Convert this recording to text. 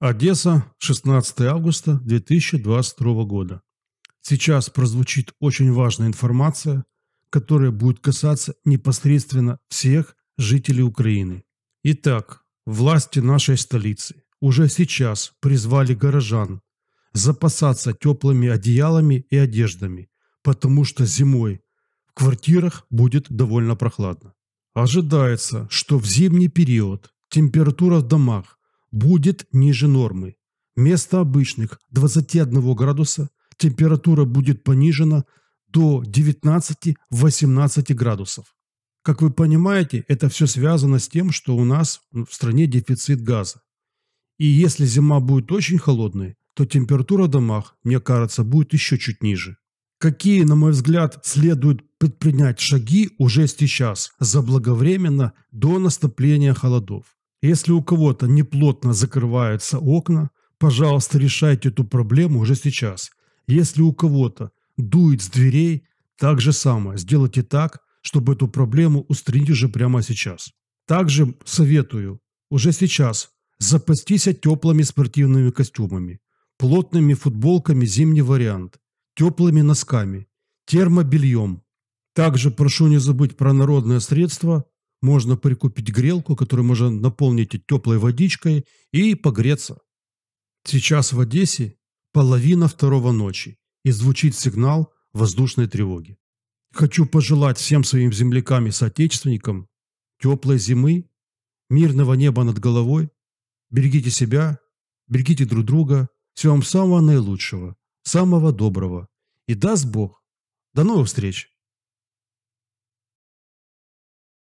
Одесса, 16 августа 2022 года. Сейчас прозвучит очень важная информация, которая будет касаться непосредственно всех жителей Украины. Итак, власти нашей столицы уже сейчас призвали горожан запасаться теплыми одеялами и одеждами, потому что зимой в квартирах будет довольно прохладно. Ожидается, что в зимний период температура в домах будет ниже нормы. Вместо обычных 21 градуса температура будет понижена до 19-18 градусов. Как вы понимаете, это все связано с тем, что у нас в стране дефицит газа. И если зима будет очень холодной, то температура в домах, мне кажется, будет еще чуть ниже. Какие, на мой взгляд, следует предпринять шаги уже сейчас, заблаговременно, до наступления холодов? Если у кого-то неплотно закрываются окна, пожалуйста, решайте эту проблему уже сейчас. Если у кого-то дует с дверей, так же самое. Сделайте так, чтобы эту проблему устранить уже прямо сейчас. Также советую уже сейчас запастись теплыми спортивными костюмами, плотными футболками зимний вариант, теплыми носками, термобельем. Также прошу не забыть про народное средство можно прикупить грелку, которую можно наполнить теплой водичкой и погреться. Сейчас в Одессе половина второго ночи и звучит сигнал воздушной тревоги. Хочу пожелать всем своим землякам и соотечественникам теплой зимы, мирного неба над головой. Берегите себя, берегите друг друга. Всего вам самого наилучшего, самого доброго. И даст Бог. До новых встреч!